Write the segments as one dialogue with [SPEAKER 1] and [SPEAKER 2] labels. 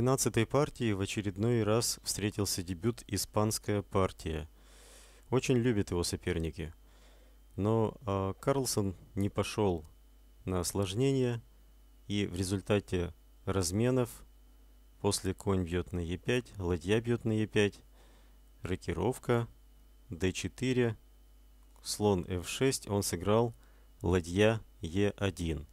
[SPEAKER 1] 12-й партии в очередной раз встретился дебют «Испанская партия». Очень любят его соперники. Но а, Карлсон не пошел на осложнение, и в результате разменов после конь бьет на е 5 ладья бьет на е 5 рокировка, d4, слон f6, он сыграл ладья e1.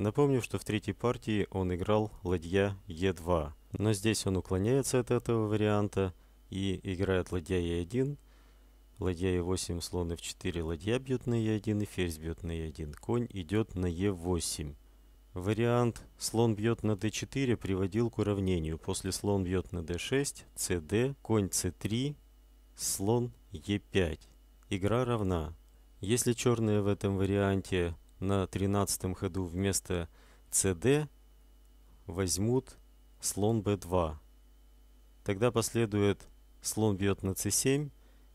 [SPEAKER 1] Напомню, что в третьей партии он играл ладья Е2, но здесь он уклоняется от этого варианта и играет ладья Е1, ладья Е8, слон F4, ладья бьет на Е1 и ферзь бьет на Е1, конь идет на Е8. Вариант «слон бьет на d4» приводил к уравнению. После «слон бьет на d6», «cd», «конь c3», «слон e5». Игра равна. Если черные в этом варианте на 13 ходу вместо cd возьмут слон b2. Тогда последует слон бьет на c7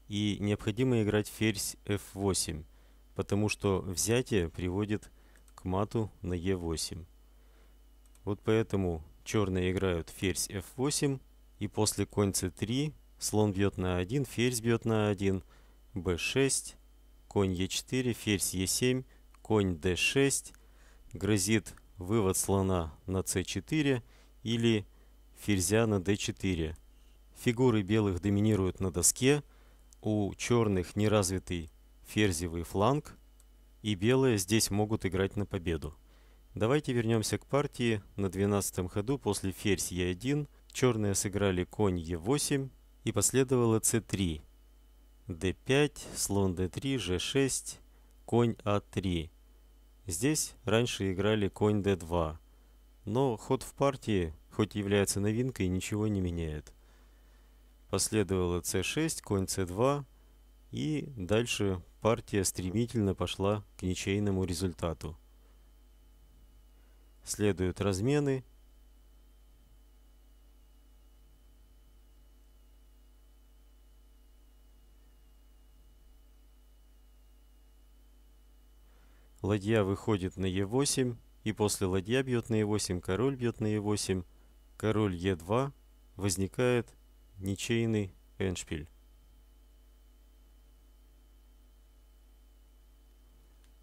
[SPEAKER 1] и необходимо играть ферзь f8, потому что взятие приводит к мату на e8. Вот поэтому черные играют ферзь f8 и после конь c3 слон бьет на 1, ферзь бьет на 1, b6, конь e4, ферзь e7 конь d6, грозит вывод слона на c4 или ферзя на d4. Фигуры белых доминируют на доске, у черных неразвитый ферзевый фланг, и белые здесь могут играть на победу. Давайте вернемся к партии на 12 ходу после ферзь e1, черные сыграли конь e8 и последовало c3, d5, слон d3, g6, конь a3. А Здесь раньше играли конь d2, но ход в партии, хоть является новинкой, ничего не меняет. Последовало c6, конь c2, и дальше партия стремительно пошла к ничейному результату. Следуют размены Ладья выходит на Е8, и после ладья бьет на Е8, король бьет на Е8, король Е2, возникает ничейный эндшпиль.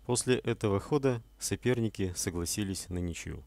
[SPEAKER 1] После этого хода соперники согласились на ничью.